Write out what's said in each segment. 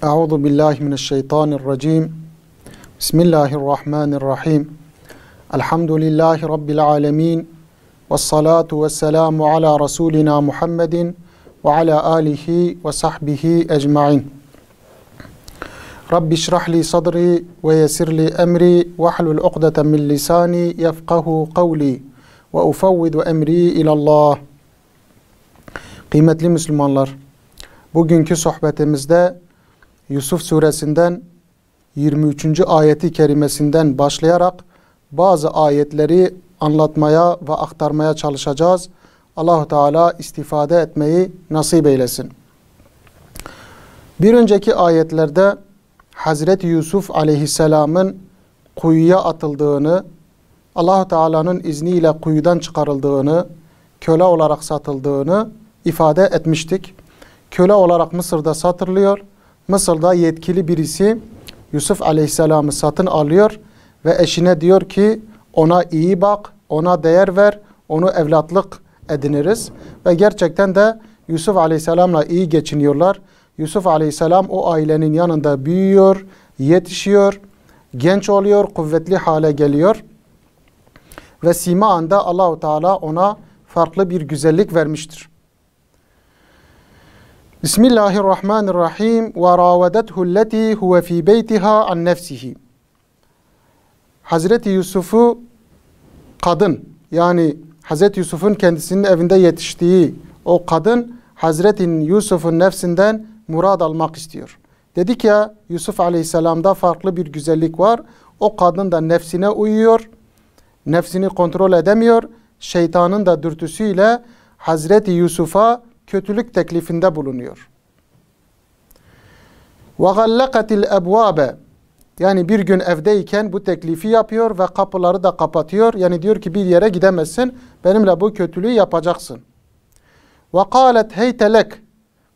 أعوذ بالله من الشيطان الرجيم بسم الله الرحمن الرحيم الحمد لله رب العالمين والصلاة والسلام على رسولنا محمد وعلى آله وصحبه أجمعين رب اشرح لي صدري ويسر لي أمري واحلل العقدة من لساني يفقه قولي وأفوض أمري إلى الله قيمة Kıymetli كي bugünkü sohbetimizde Yusuf suresinden 23. ayeti kerimesinden başlayarak bazı ayetleri anlatmaya ve aktarmaya çalışacağız. Allahu Teala istifade etmeyi nasip eylesin. Bir önceki ayetlerde Hazreti Yusuf aleyhisselamın kuyuya atıldığını, Allahu Teala'nın izniyle kuyudan çıkarıldığını, köle olarak satıldığını ifade etmiştik. Köle olarak Mısır'da satılıyor Mısır'da yetkili birisi Yusuf Aleyhisselam'ı satın alıyor ve eşine diyor ki ona iyi bak, ona değer ver, onu evlatlık ediniriz. Ve gerçekten de Yusuf Aleyhisselam'la iyi geçiniyorlar. Yusuf Aleyhisselam o ailenin yanında büyüyor, yetişiyor, genç oluyor, kuvvetli hale geliyor. Ve sima anda Allahu Teala ona farklı bir güzellik vermiştir. Bismillahirrahmanirrahim. Ve ravadathu lleti huve fi beytiha an nefsihi. Hazreti Yusuf'u kadın yani Hazreti Yusuf'un kendisinin evinde yetiştiği o kadın Hazreti Yusuf'un nefsinden murad almak istiyor. Dedik ya Yusuf Aleyhisselam'da farklı bir güzellik var. O kadın da nefsine uyuyor. Nefsini kontrol edemiyor. Şeytanın da dürtüsüyle Hazreti Yusuf'a kötülük teklifinde bulunuyor. وَغَلَّقَتِ الْاَبْوَابَ Yani bir gün evdeyken bu teklifi yapıyor ve kapıları da kapatıyor. Yani diyor ki bir yere gidemezsin, benimle bu kötülüğü yapacaksın. وَقَالَتْ هَيْتَلَكْ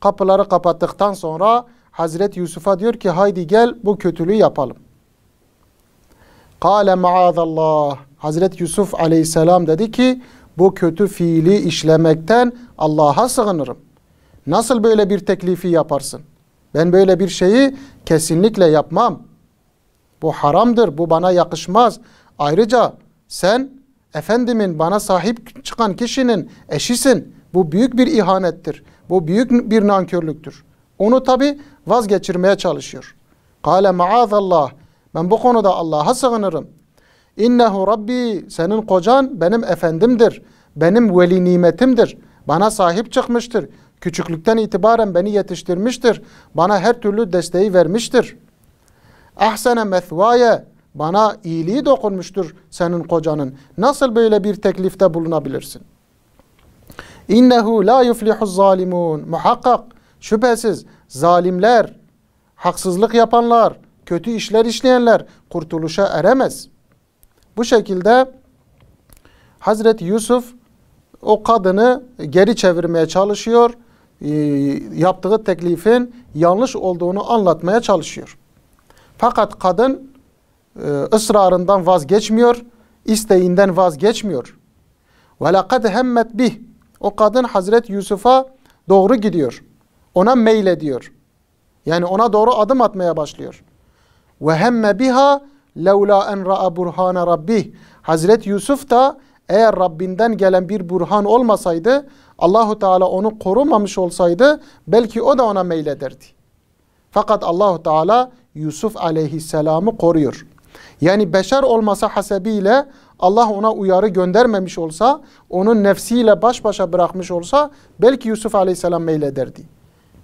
Kapıları kapattıktan sonra Hazreti Yusuf'a diyor ki haydi gel bu kötülüğü yapalım. Kale maazallah. Hazreti Yusuf aleyhisselam dedi ki bu kötü fiili işlemekten Allah'a sığınırım. Nasıl böyle bir teklifi yaparsın? Ben böyle bir şeyi kesinlikle yapmam. Bu haramdır, bu bana yakışmaz. Ayrıca sen Efendimin bana sahip çıkan kişinin eşisin. Bu büyük bir ihanettir. Bu büyük bir nankörlüktür. Onu tabi vazgeçirmeye çalışıyor. Kale maazallah. Ben bu konuda Allah'a sığınırım. İnnehu Rabbi senin kocan benim efendimdir. Benim veli nimetimdir. Bana sahip çıkmıştır. Küçüklükten itibaren beni yetiştirmiştir. Bana her türlü desteği vermiştir. Ahsene methvaye bana iyiliği dokunmuştur senin kocanın. Nasıl böyle bir teklifte bulunabilirsin? İnnehu la yuflihu zalimun. Muhakkak şüphesiz zalimler, haksızlık yapanlar, kötü işler işleyenler kurtuluşa eremez. Bu şekilde Hazreti Yusuf o kadını geri çevirmeye çalışıyor. Ee, yaptığı teklifin yanlış olduğunu anlatmaya çalışıyor. Fakat kadın e, ısrarından vazgeçmiyor, isteğinden vazgeçmiyor. وَلَقَدْ hemmet bih. O kadın Hazreti Yusuf'a doğru gidiyor. Ona meylediyor. Yani ona doğru adım atmaya başlıyor. Ve hemme biha Levla en ra'a burhane rabbih. Hazret Yusuf da eğer Rabbinden gelen bir burhan olmasaydı Allahu Teala onu korumamış olsaydı belki o da ona meylederdi. Fakat Allahu Teala Yusuf aleyhisselamı koruyor. Yani beşer olmasa hasebiyle Allah ona uyarı göndermemiş olsa, onun nefsiyle baş başa bırakmış olsa belki Yusuf aleyhisselam meylederdi.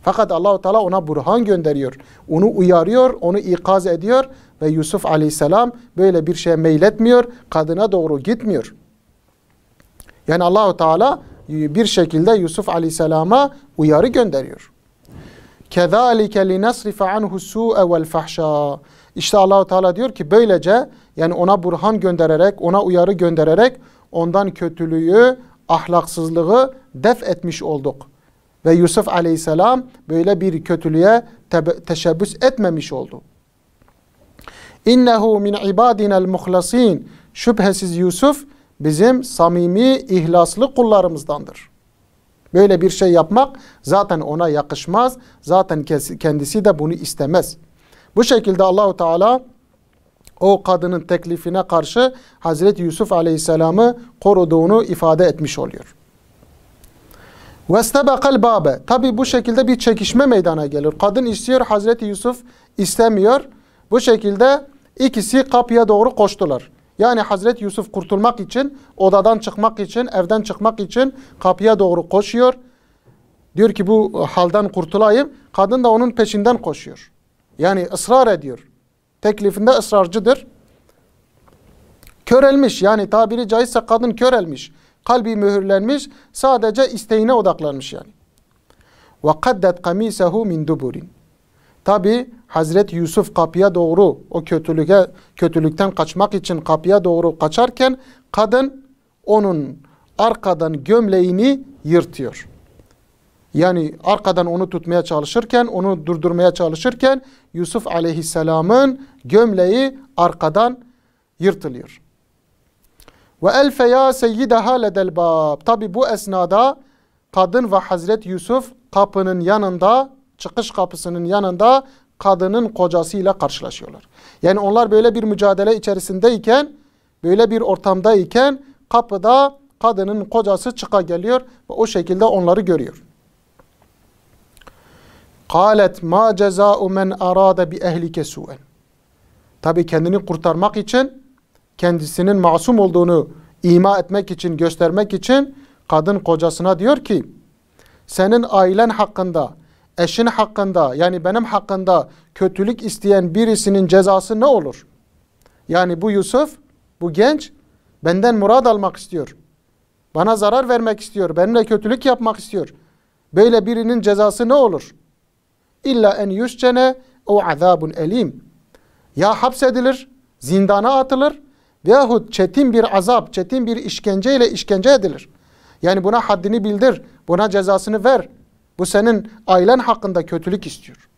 Fakat Allahu Teala ona burhan gönderiyor. Onu uyarıyor, onu ikaz ediyor ve Yusuf aleyhisselam böyle bir şeye meyletmiyor. Kadına doğru gitmiyor. Yani Allahu Teala bir şekilde Yusuf aleyhisselama uyarı gönderiyor. كَذَٰلِكَ لِنَصْرِفَ عَنْهُ السُّٰءَ وَالْفَحْشَاءَ İşte Allahu Teala diyor ki böylece yani ona burhan göndererek, ona uyarı göndererek ondan kötülüğü, ahlaksızlığı def etmiş olduk. Ve Yusuf aleyhisselam böyle bir kötülüğe teşebbüs etmemiş oldu. İnnehu min ibadinel muhlasin. Şüphesiz Yusuf bizim samimi, ihlaslı kullarımızdandır. Böyle bir şey yapmak zaten ona yakışmaz. Zaten kendisi de bunu istemez. Bu şekilde Allahu Teala o kadının teklifine karşı Hazreti Yusuf Aleyhisselam'ı koruduğunu ifade etmiş oluyor. Vestebekal babe. Tabi bu şekilde bir çekişme meydana gelir. Kadın istiyor, Hazreti Yusuf istemiyor. Bu şekilde İkisi kapıya doğru koştular. Yani Hazreti Yusuf kurtulmak için, odadan çıkmak için, evden çıkmak için kapıya doğru koşuyor. Diyor ki bu halden kurtulayım. Kadın da onun peşinden koşuyor. Yani ısrar ediyor. Teklifinde ısrarcıdır. Körelmiş yani tabiri caizse kadın körelmiş. Kalbi mühürlenmiş. Sadece isteğine odaklanmış yani. وَقَدَّتْ قَمِيسَهُ مِنْ دُبُرٍ Tabi Hazret Yusuf kapıya doğru o kötülüğe kötülükten kaçmak için kapıya doğru kaçarken kadın onun arkadan gömleğini yırtıyor. Yani arkadan onu tutmaya çalışırken, onu durdurmaya çalışırken Yusuf aleyhisselamın gömleği arkadan yırtılıyor. Ve elfe ya seyyideha ledel bab. Tabi bu esnada kadın ve Hazret Yusuf kapının yanında çıkış kapısının yanında kadının kocasıyla karşılaşıyorlar. Yani onlar böyle bir mücadele içerisindeyken, böyle bir ortamdayken kapıda kadının kocası çıka geliyor ve o şekilde onları görüyor. Kalet ma ceza'u men arada bi ehlike su'en. Tabi kendini kurtarmak için, kendisinin masum olduğunu ima etmek için, göstermek için kadın kocasına diyor ki, senin ailen hakkında eşin hakkında yani benim hakkında kötülük isteyen birisinin cezası ne olur? Yani bu Yusuf, bu genç benden murad almak istiyor. Bana zarar vermek istiyor, benimle kötülük yapmak istiyor. Böyle birinin cezası ne olur? İlla en yüzcene o azabun elim. Ya hapsedilir, zindana atılır veyahut çetin bir azap, çetin bir işkence ile işkence edilir. Yani buna haddini bildir, buna cezasını ver.'' Bu senin ailen hakkında kötülük istiyor.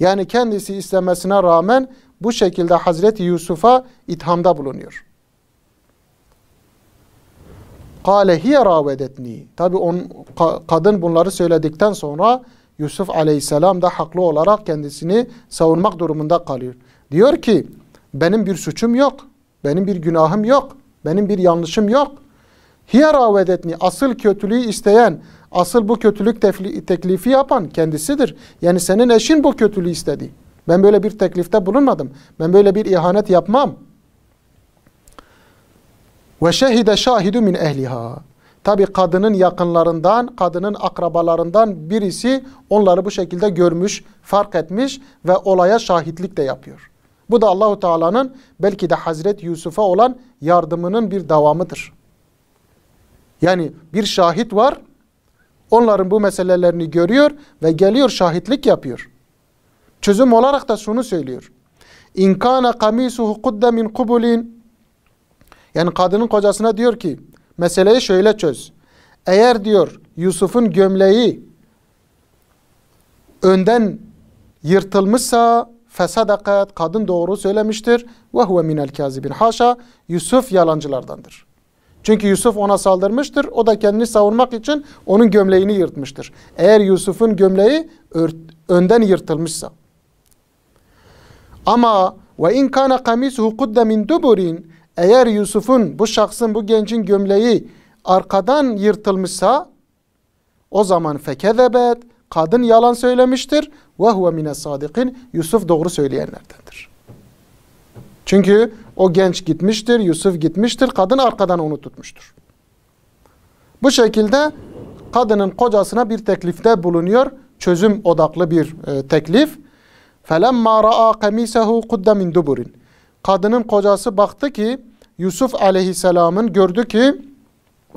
Yani kendisi istemesine rağmen bu şekilde Hazreti Yusuf'a ithamda bulunuyor. Kale hiye ravedetni. Tabi on, ka, kadın bunları söyledikten sonra Yusuf aleyhisselam da haklı olarak kendisini savunmak durumunda kalıyor. Diyor ki benim bir suçum yok. Benim bir günahım yok. Benim bir yanlışım yok. Hiye ravedetni asıl kötülüğü isteyen, asıl bu kötülük teklifi yapan kendisidir. Yani senin eşin bu kötülüğü istedi. Ben böyle bir teklifte bulunmadım. Ben böyle bir ihanet yapmam. Ve şehide şahidu min ehliha. Tabi kadının yakınlarından, kadının akrabalarından birisi onları bu şekilde görmüş, fark etmiş ve olaya şahitlik de yapıyor. Bu da Allahu Teala'nın belki de Hazret Yusuf'a olan yardımının bir devamıdır. Yani bir şahit var. Onların bu meselelerini görüyor ve geliyor şahitlik yapıyor. Çözüm olarak da şunu söylüyor. İn kana kamisuhu kudde min kubulin. Yani kadının kocasına diyor ki meseleyi şöyle çöz. Eğer diyor Yusuf'un gömleği önden yırtılmışsa fesadakat kadın doğru söylemiştir. Ve huve minel kazibin. Haşa Yusuf yalancılardandır. Çünkü Yusuf ona saldırmıştır. O da kendini savunmak için onun gömleğini yırtmıştır. Eğer Yusuf'un gömleği önden yırtılmışsa. Ama ve in kana kamisuhu kudde min duburin eğer Yusuf'un bu şahsın bu gencin gömleği arkadan yırtılmışsa o zaman fekezebet kadın yalan söylemiştir ve huve mine sadikin Yusuf doğru söyleyenlerdendir. Çünkü o genç gitmiştir, Yusuf gitmiştir, kadın arkadan onu tutmuştur. Bu şekilde kadının kocasına bir teklifte bulunuyor. Çözüm odaklı bir e, teklif. فَلَمَّا رَأَى قَمِيسَهُ قُدَّ مِنْ دُبُرٍ Kadının kocası baktı ki Yusuf aleyhisselamın gördü ki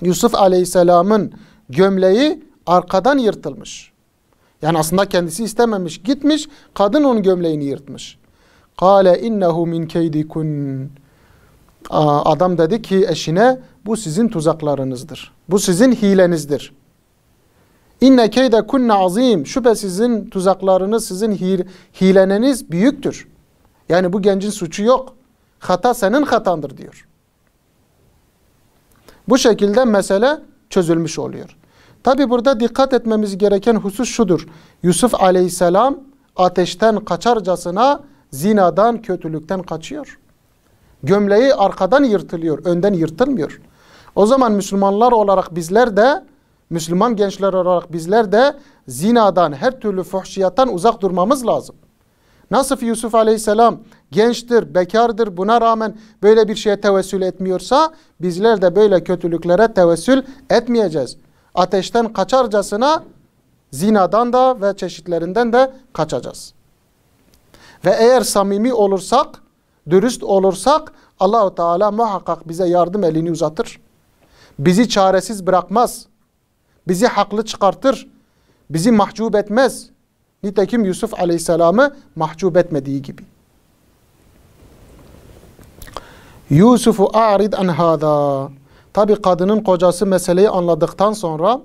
Yusuf aleyhisselamın gömleği arkadan yırtılmış. Yani aslında kendisi istememiş. Gitmiş kadın onun gömleğini yırtmış. Kale innehu min keydikun. Adam dedi ki eşine bu sizin tuzaklarınızdır. Bu sizin hilenizdir. İnne keyde kunne azim. Şüphe sizin tuzaklarınız, sizin hileneniz büyüktür. Yani bu gencin suçu yok. Hata senin hatandır diyor. Bu şekilde mesele çözülmüş oluyor. Tabi burada dikkat etmemiz gereken husus şudur. Yusuf aleyhisselam ateşten kaçarcasına zinadan, kötülükten kaçıyor. Gömleği arkadan yırtılıyor, önden yırtılmıyor. O zaman Müslümanlar olarak bizler de, Müslüman gençler olarak bizler de zinadan, her türlü fuhşiyattan uzak durmamız lazım. Nasıl Yusuf aleyhisselam gençtir, bekardır buna rağmen böyle bir şeye tevessül etmiyorsa bizler de böyle kötülüklere tevessül etmeyeceğiz. Ateşten kaçarcasına zinadan da ve çeşitlerinden de kaçacağız. Ve eğer samimi olursak, dürüst olursak Allahu Teala muhakkak bize yardım elini uzatır. Bizi çaresiz bırakmaz. Bizi haklı çıkartır. Bizi mahcup etmez. Nitekim Yusuf Aleyhisselam'ı mahcup etmediği gibi. Yusuf'u a'rid an hada. Tabi kadının kocası meseleyi anladıktan sonra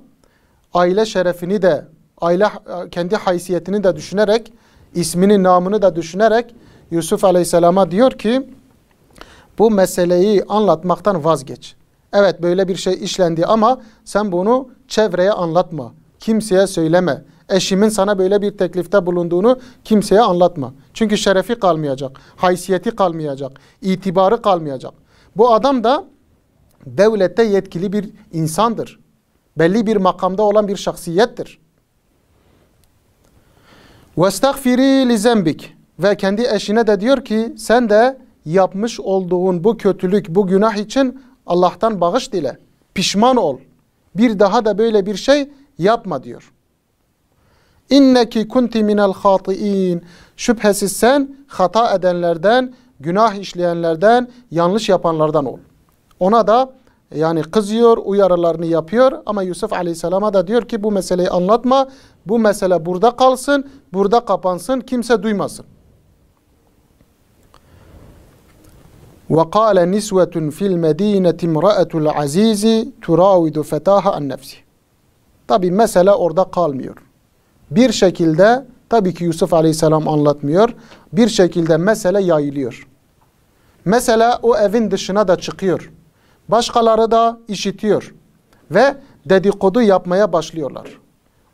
aile şerefini de aile kendi haysiyetini de düşünerek ismini namını da düşünerek Yusuf Aleyhisselam'a diyor ki bu meseleyi anlatmaktan vazgeç. Evet böyle bir şey işlendi ama sen bunu çevreye anlatma. Kimseye söyleme. Eşimin sana böyle bir teklifte bulunduğunu kimseye anlatma. Çünkü şerefi kalmayacak, haysiyeti kalmayacak, itibarı kalmayacak. Bu adam da devlette yetkili bir insandır. Belli bir makamda olan bir şahsiyettir. وَاسْتَغْفِرِي لِزَنْبِكِ Ve kendi eşine de diyor ki sen de yapmış olduğun bu kötülük, bu günah için Allah'tan bağış dile. Pişman ol. Bir daha da böyle bir şey yapma diyor. İnneki kunti minel hatiin. Şüphesiz sen hata edenlerden, günah işleyenlerden, yanlış yapanlardan ol. Ona da yani kızıyor, uyarılarını yapıyor ama Yusuf Aleyhisselam'a da diyor ki bu meseleyi anlatma. Bu mesele burada kalsın, burada kapansın, kimse duymasın. وقال نسوة في المدينة امرأة العزيز تراود فتاها عن نفسه. Tabi mesele orada kalmıyor. Bir şekilde tabii ki Yusuf Aleyhisselam anlatmıyor. Bir şekilde mesele yayılıyor. Mesela o evin dışına da çıkıyor. Başkaları da işitiyor ve dedikodu yapmaya başlıyorlar.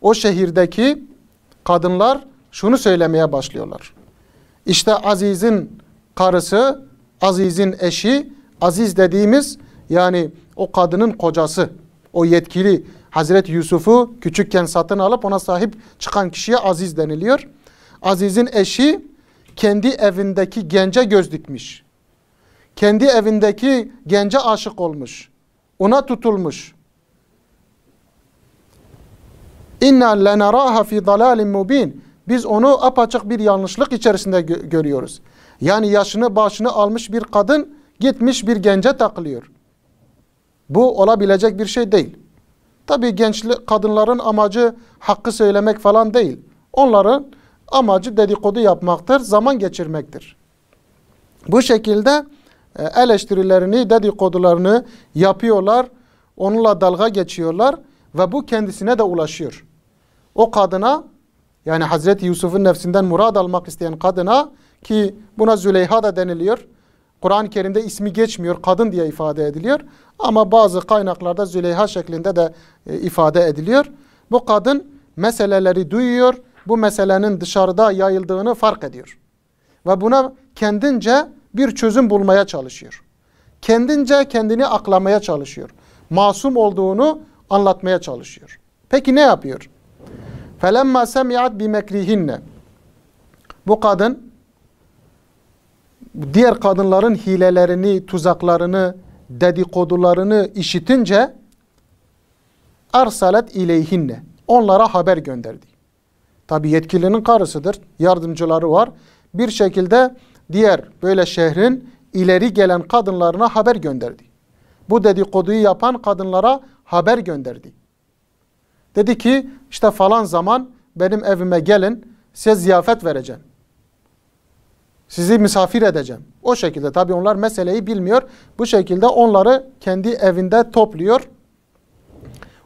O şehirdeki kadınlar şunu söylemeye başlıyorlar. İşte Aziz'in karısı, Aziz'in eşi, Aziz dediğimiz yani o kadının kocası, o yetkili Hazreti Yusuf'u küçükken satın alıp ona sahip çıkan kişiye Aziz deniliyor. Aziz'in eşi kendi evindeki gence göz dikmiş kendi evindeki gence aşık olmuş. Ona tutulmuş. İnna lenaraha fi dalalin mubin. Biz onu apaçık bir yanlışlık içerisinde görüyoruz. Yani yaşını başını almış bir kadın gitmiş bir gence takılıyor. Bu olabilecek bir şey değil. Tabii gençli kadınların amacı hakkı söylemek falan değil. Onların amacı dedikodu yapmaktır, zaman geçirmektir. Bu şekilde e, eleştirilerini, dedikodularını yapıyorlar. Onunla dalga geçiyorlar ve bu kendisine de ulaşıyor. O kadına yani Hazreti Yusuf'un nefsinden murad almak isteyen kadına ki buna Züleyha da deniliyor. Kur'an-ı Kerim'de ismi geçmiyor, kadın diye ifade ediliyor. Ama bazı kaynaklarda Züleyha şeklinde de e, ifade ediliyor. Bu kadın meseleleri duyuyor, bu meselenin dışarıda yayıldığını fark ediyor. Ve buna kendince bir çözüm bulmaya çalışıyor. Kendince kendini aklamaya çalışıyor. Masum olduğunu anlatmaya çalışıyor. Peki ne yapıyor? فَلَمَّا سَمِعَتْ بِمَكْرِهِنَّ Bu kadın diğer kadınların hilelerini, tuzaklarını, dedikodularını işitince arsalet ileyhinne onlara haber gönderdi. Tabi yetkilinin karısıdır, yardımcıları var. Bir şekilde diğer böyle şehrin ileri gelen kadınlarına haber gönderdi. Bu dedikoduyu yapan kadınlara haber gönderdi. Dedi ki işte falan zaman benim evime gelin size ziyafet vereceğim. Sizi misafir edeceğim. O şekilde tabi onlar meseleyi bilmiyor. Bu şekilde onları kendi evinde topluyor.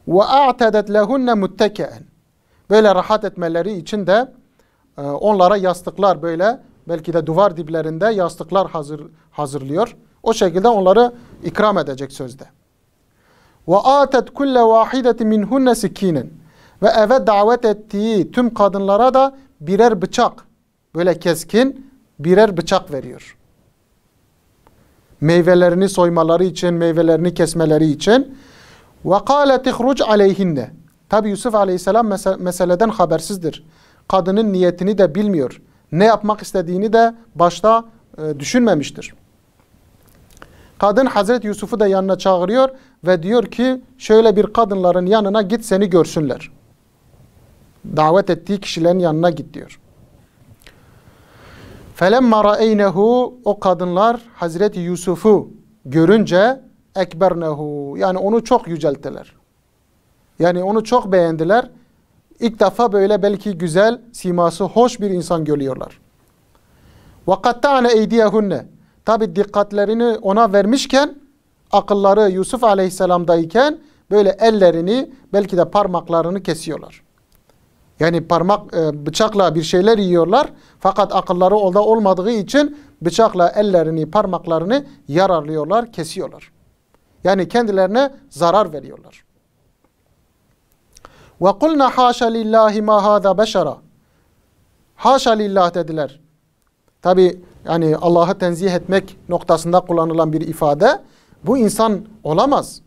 Ve a'tedet lehunne muttekeen. Böyle rahat etmeleri için de e, onlara yastıklar böyle belki de duvar diplerinde yastıklar hazır hazırlıyor. O şekilde onları ikram edecek sözde. Ve atet kulle vahideti minhunne sikinin. Ve eve davet ettiği tüm kadınlara da birer bıçak, böyle keskin birer bıçak veriyor. Meyvelerini soymaları için, meyvelerini kesmeleri için. Ve kâle tihruc aleyhinne. Tabi Yusuf aleyhisselam meseleden habersizdir. Kadının niyetini de bilmiyor ne yapmak istediğini de başta e, düşünmemiştir. Kadın Hazreti Yusuf'u da yanına çağırıyor ve diyor ki şöyle bir kadınların yanına git seni görsünler. Davet ettiği kişilerin yanına git diyor. Felemma ra'eynehu o kadınlar Hazreti Yusuf'u görünce ekbernehu yani onu çok yücelttiler. Yani onu çok beğendiler ilk defa böyle belki güzel, siması hoş bir insan görüyorlar. وَقَتَّعْنَ اَيْدِيَهُنَّ Tabi dikkatlerini ona vermişken, akılları Yusuf aleyhisselamdayken böyle ellerini belki de parmaklarını kesiyorlar. Yani parmak e, bıçakla bir şeyler yiyorlar fakat akılları orada olmadığı için bıçakla ellerini, parmaklarını yararlıyorlar, kesiyorlar. Yani kendilerine zarar veriyorlar. Ve kulna haşa lillahi ma hâza beşera. Haşa lillah dediler. Tabi yani Allah'ı tenzih etmek noktasında kullanılan bir ifade. Bu insan olamaz.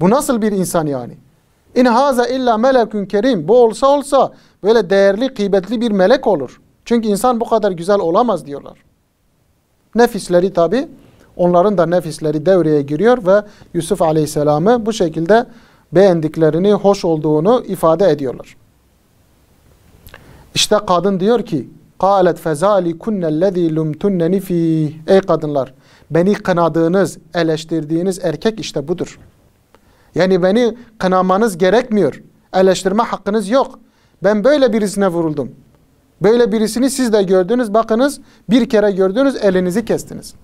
Bu nasıl bir insan yani? İn haza illa melekün kerim. Bu olsa olsa böyle değerli, kıymetli bir melek olur. Çünkü insan bu kadar güzel olamaz diyorlar. Nefisleri tabi, onların da nefisleri devreye giriyor ve Yusuf Aleyhisselam'ı bu şekilde beğendiklerini, hoş olduğunu ifade ediyorlar. İşte kadın diyor ki, قَالَتْ فَزَالِكُنَّ الَّذ۪ي لُمْتُنَّنِ ف۪يهِ Ey kadınlar, beni kınadığınız, eleştirdiğiniz erkek işte budur. Yani beni kınamanız gerekmiyor. Eleştirme hakkınız yok. Ben böyle birisine vuruldum. Böyle birisini siz de gördünüz, bakınız bir kere gördünüz, elinizi kestiniz.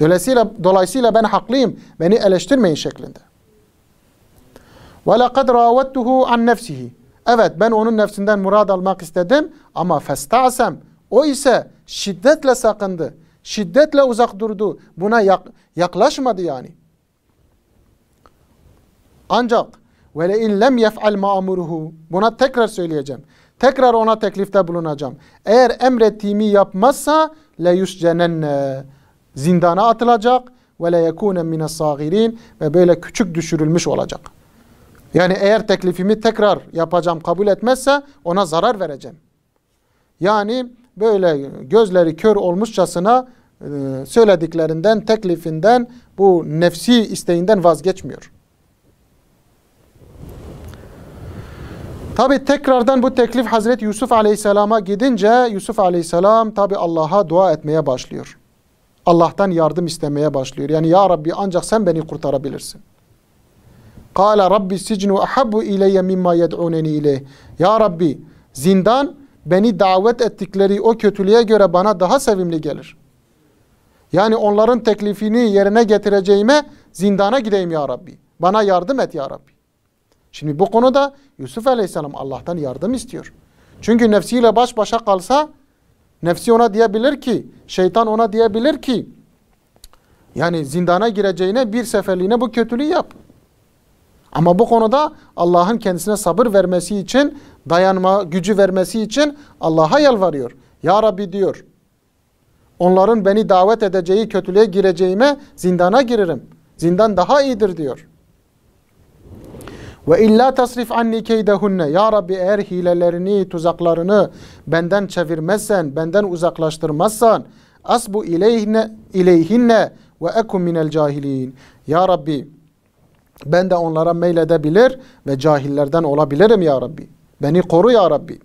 Dolayısıyla, dolayısıyla ben haklıyım, beni eleştirmeyin şeklinde. Ve lekad ravettuhu an nefsihi. Evet ben onun nefsinden murad almak istedim ama festasem. O ise şiddetle sakındı. Şiddetle uzak durdu. Buna yak yaklaşmadı yani. Ancak ve le in lem yef'al ma'muruhu. Buna tekrar söyleyeceğim. Tekrar ona teklifte bulunacağım. Eğer emrettiğimi yapmazsa le yuscenenne. Zindana atılacak ve le yekune mine sagirin ve böyle küçük düşürülmüş olacak.'' Yani eğer teklifimi tekrar yapacağım kabul etmezse ona zarar vereceğim. Yani böyle gözleri kör olmuşçasına e, söylediklerinden, teklifinden, bu nefsi isteğinden vazgeçmiyor. Tabi tekrardan bu teklif Hazreti Yusuf Aleyhisselam'a gidince Yusuf Aleyhisselam tabi Allah'a dua etmeye başlıyor. Allah'tan yardım istemeye başlıyor. Yani Ya Rabbi ancak sen beni kurtarabilirsin. Kâle Rabbi sicnu ahabbu ileyye mimma yed'uneni ileyh. Ya Rabbi zindan beni davet ettikleri o kötülüğe göre bana daha sevimli gelir. Yani onların teklifini yerine getireceğime zindana gideyim ya Rabbi. Bana yardım et ya Rabbi. Şimdi bu konuda Yusuf Aleyhisselam Allah'tan yardım istiyor. Çünkü nefsiyle baş başa kalsa nefsi ona diyebilir ki, şeytan ona diyebilir ki yani zindana gireceğine bir seferliğine bu kötülüğü yap. Ama bu konuda Allah'ın kendisine sabır vermesi için, dayanma gücü vermesi için Allah'a yalvarıyor. Ya Rabbi diyor. Onların beni davet edeceği kötülüğe gireceğime zindana giririm. Zindan daha iyidir diyor. Ve illa tasrif anni keydehunne. Ya Rabbi eğer hilelerini, tuzaklarını benden çevirmezsen, benden uzaklaştırmazsan, asbu ileyhinne, ileyhinne ve ekum minel cahilin. Ya Rabbi ben de onlara meyledebilir ve cahillerden olabilirim ya Rabbi. Beni koru ya Rabbi.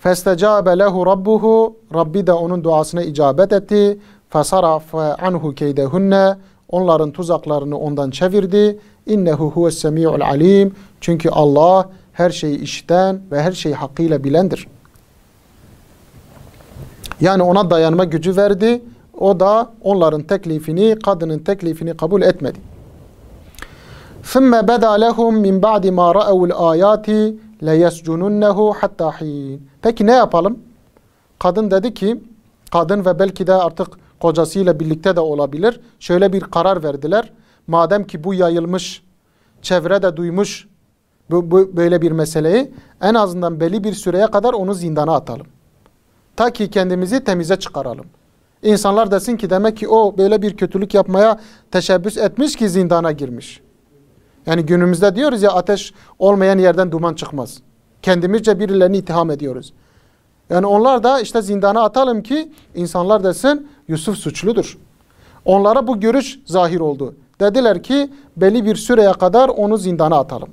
Festecabe lehu rabbuhu. Rabbi de onun duasına icabet etti. Fasaraf anhu keydehunne. Onların tuzaklarını ondan çevirdi. İnnehu huves semiul alim. Çünkü Allah her şeyi işiten ve her şeyi hakkıyla bilendir. Yani ona dayanma gücü verdi. O da onların teklifini, kadının teklifini kabul etmedi. ثُمَّ بَدَى لَهُمْ مِنْ بَعْدِ مَا رَأَوُ الْآيَاتِ لَيَسْجُنُنَّهُ hatta hin. Peki ne yapalım? Kadın dedi ki, kadın ve belki de artık kocasıyla birlikte de olabilir. Şöyle bir karar verdiler. Madem ki bu yayılmış, çevre de duymuş bu, bu, böyle bir meseleyi, en azından belli bir süreye kadar onu zindana atalım. Ta ki kendimizi temize çıkaralım. İnsanlar desin ki demek ki o böyle bir kötülük yapmaya teşebbüs etmiş ki zindana girmiş.'' Yani günümüzde diyoruz ya ateş olmayan yerden duman çıkmaz. Kendimizce birilerini itham ediyoruz. Yani onlar da işte zindana atalım ki insanlar desin Yusuf suçludur. Onlara bu görüş zahir oldu. Dediler ki belli bir süreye kadar onu zindana atalım.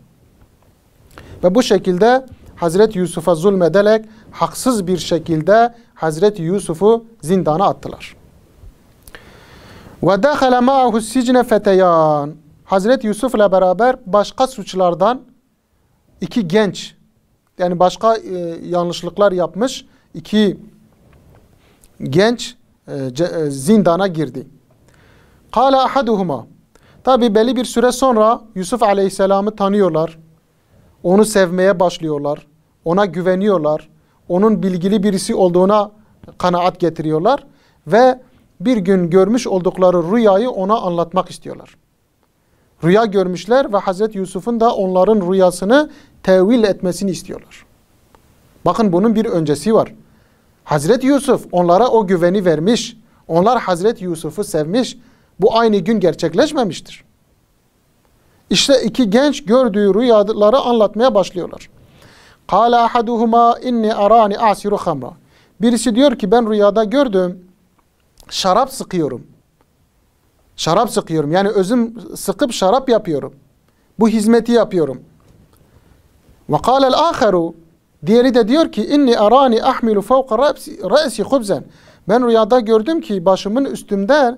Ve bu şekilde Hazreti Yusuf'a zulmederek haksız bir şekilde Hazreti Yusuf'u zindana attılar. Ve dakhala ma'ahu sicne Hazreti Yusuf ile beraber başka suçlardan iki genç yani başka e, yanlışlıklar yapmış iki genç e, e zindana girdi. Kala ahaduhuma. Tabi belli bir süre sonra Yusuf Aleyhisselam'ı tanıyorlar. Onu sevmeye başlıyorlar. Ona güveniyorlar. Onun bilgili birisi olduğuna kanaat getiriyorlar. Ve bir gün görmüş oldukları rüyayı ona anlatmak istiyorlar. Rüya görmüşler ve Hazreti Yusuf'un da onların rüyasını tevil etmesini istiyorlar. Bakın bunun bir öncesi var. Hazreti Yusuf onlara o güveni vermiş. Onlar Hazreti Yusuf'u sevmiş. Bu aynı gün gerçekleşmemiştir. İşte iki genç gördüğü rüyaları anlatmaya başlıyorlar. Kâle ahaduhuma inni arani asiru hamra. Birisi diyor ki ben rüyada gördüm. Şarap sıkıyorum. Şarap sıkıyorum. Yani özüm sıkıp şarap yapıyorum. Bu hizmeti yapıyorum. Ve kâlel âkharu Diğeri de diyor ki inni arani ahmilu fawqa ra'si khubzan. Ben rüyada gördüm ki başımın üstümde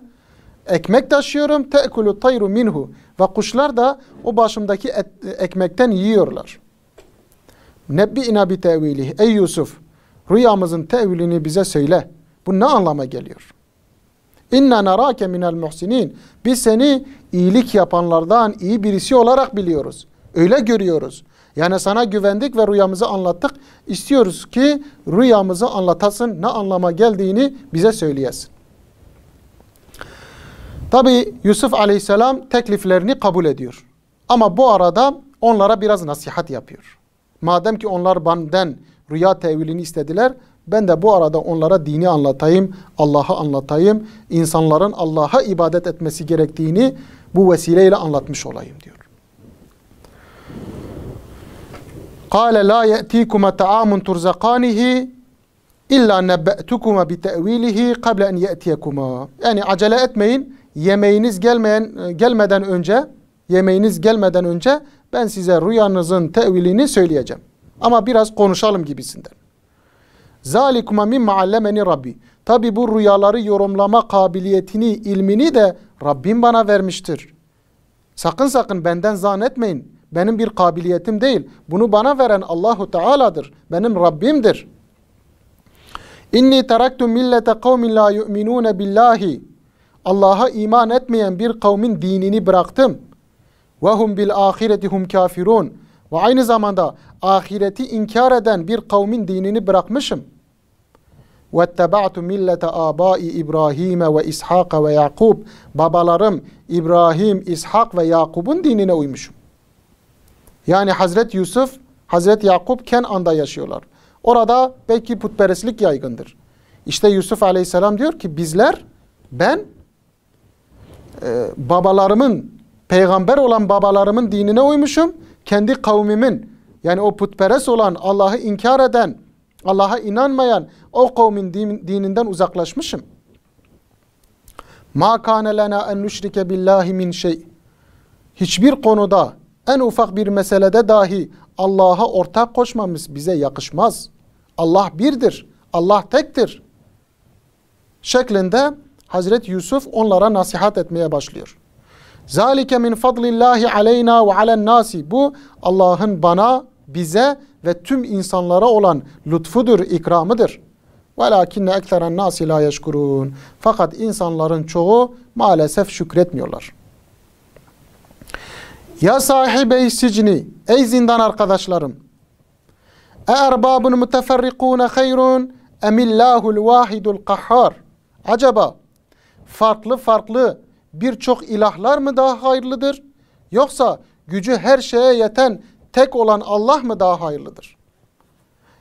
ekmek taşıyorum. Te'kulu tayru minhu. Ve kuşlar da o başımdaki et, ekmekten yiyorlar. Nebbi ina bi tevili. Ey Yusuf rüyamızın tevilini bize söyle. Bu ne anlama geliyor? İnna narake minel muhsinin. Biz seni iyilik yapanlardan iyi birisi olarak biliyoruz. Öyle görüyoruz. Yani sana güvendik ve rüyamızı anlattık. İstiyoruz ki rüyamızı anlatasın, ne anlama geldiğini bize söyleyesin. Tabi Yusuf aleyhisselam tekliflerini kabul ediyor. Ama bu arada onlara biraz nasihat yapıyor. Madem ki onlar benden rüya tevilini istediler, ben de bu arada onlara dini anlatayım, Allah'ı anlatayım, insanların Allah'a ibadet etmesi gerektiğini bu vesileyle anlatmış olayım diyor. قَالَ لَا يَأْتِيكُمَ تَعَامٌ تُرْزَقَانِهِ İlla nebbe'tukuma bi te'vilihi kable en ye'tiyekuma. Yani acele etmeyin. Yemeğiniz gelmeyen gelmeden önce, yemeğiniz gelmeden önce ben size rüyanızın tevilini söyleyeceğim. Ama biraz konuşalım gibisinden. Zalikuma mimme allemeni Rabbi. Tabi bu rüyaları yorumlama kabiliyetini, ilmini de Rabbim bana vermiştir. Sakın sakın benden zannetmeyin. Benim bir kabiliyetim değil. Bunu bana veren Allahu Teala'dır. Benim Rabbimdir. İnni teraktu millete kavmin la yu'minune billahi. Allah'a iman etmeyen bir kavmin dinini bıraktım. Ve hum bil ahireti hum kafirun ve aynı zamanda ahireti inkar eden bir kavmin dinini bırakmışım. وَاتَّبَعْتُ مِلَّةَ آبَاءِ İbrahim ve İshak ve Yakub. Babalarım İbrahim, İshak ve Yakub'un dinine uymuşum. Yani Hazreti Yusuf, Hazreti Yakup Kenan'da yaşıyorlar. Orada belki putperestlik yaygındır. İşte Yusuf aleyhisselam diyor ki bizler, ben e, babalarımın, peygamber olan babalarımın dinine uymuşum kendi kavmimin yani o putperest olan Allah'ı inkar eden, Allah'a inanmayan o kavmin dininden uzaklaşmışım. Ma kâne lena en nüşrike billahi min şey. Hiçbir konuda en ufak bir meselede dahi Allah'a ortak koşmamız bize yakışmaz. Allah birdir. Allah tektir. Şeklinde Hazreti Yusuf onlara nasihat etmeye başlıyor. Zalike min fadlillahi aleyna ve alen nasi. Bu Allah'ın bana, bize ve tüm insanlara olan lütfudur, ikramıdır. Velakinne ekseren nasi la yeşkurun. Fakat insanların çoğu maalesef şükretmiyorlar. Ya sahibey sicni, ey zindan arkadaşlarım. E erbabun muteferrikune hayrun emillahul vahidul kahhar. Acaba farklı farklı birçok ilahlar mı daha hayırlıdır? Yoksa gücü her şeye yeten tek olan Allah mı daha hayırlıdır?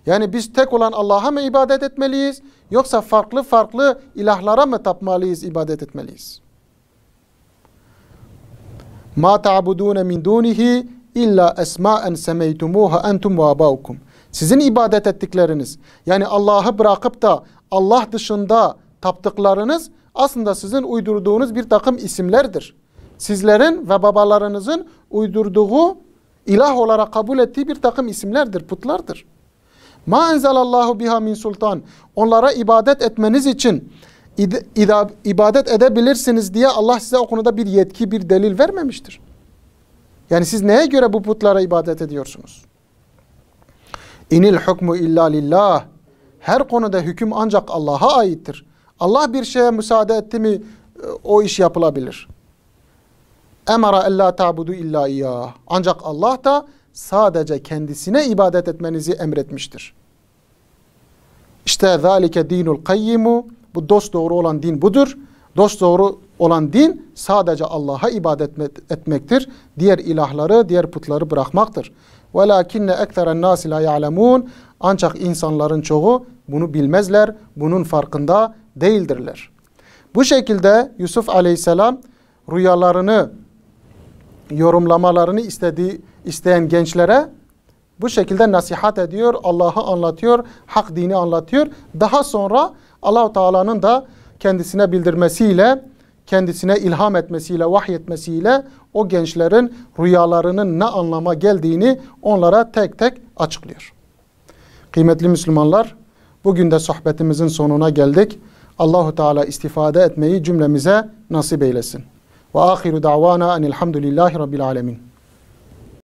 Yani biz tek olan Allah'a mı ibadet etmeliyiz? Yoksa farklı farklı ilahlara mı tapmalıyız, ibadet etmeliyiz? Ma ta'budun min dunihi illa esma'en semeytumuha entum ve abaukum. Sizin ibadet ettikleriniz yani Allah'ı bırakıp da Allah dışında taptıklarınız aslında sizin uydurduğunuz bir takım isimlerdir. Sizlerin ve babalarınızın uydurduğu ilah olarak kabul ettiği bir takım isimlerdir, putlardır. Ma enzelallahu biha min sultan. Onlara ibadet etmeniz için ibadet edebilirsiniz diye Allah size o konuda bir yetki, bir delil vermemiştir. Yani siz neye göre bu putlara ibadet ediyorsunuz? İnil hukmu illa lillah. Her konuda hüküm ancak Allah'a aittir. Allah bir şeye müsaade etti mi e, o iş yapılabilir. Emara ella tabudu illa iyyah. Ancak Allah da sadece kendisine ibadet etmenizi emretmiştir. İşte zalike dinul kayyimu. Bu dost doğru olan din budur. Dost doğru olan din sadece Allah'a ibadet etmektir. Diğer ilahları, diğer putları bırakmaktır. وَلَاكِنَّ اَكْثَرَ النَّاسِ لَا يَعْلَمُونَ Ancak insanların çoğu bunu bilmezler, bunun farkında değildirler. Bu şekilde Yusuf aleyhisselam rüyalarını yorumlamalarını istediği isteyen gençlere bu şekilde nasihat ediyor, Allah'ı anlatıyor, hak dini anlatıyor. Daha sonra Allahu Teala'nın da kendisine bildirmesiyle, kendisine ilham etmesiyle, vahyetmesiyle o gençlerin rüyalarının ne anlama geldiğini onlara tek tek açıklıyor. Kıymetli Müslümanlar, bugün de sohbetimizin sonuna geldik. Allahu Teala istifade etmeyi cümlemize nasip eylesin. Ve ahiru davana enilhamdülillahi rabbil alemin.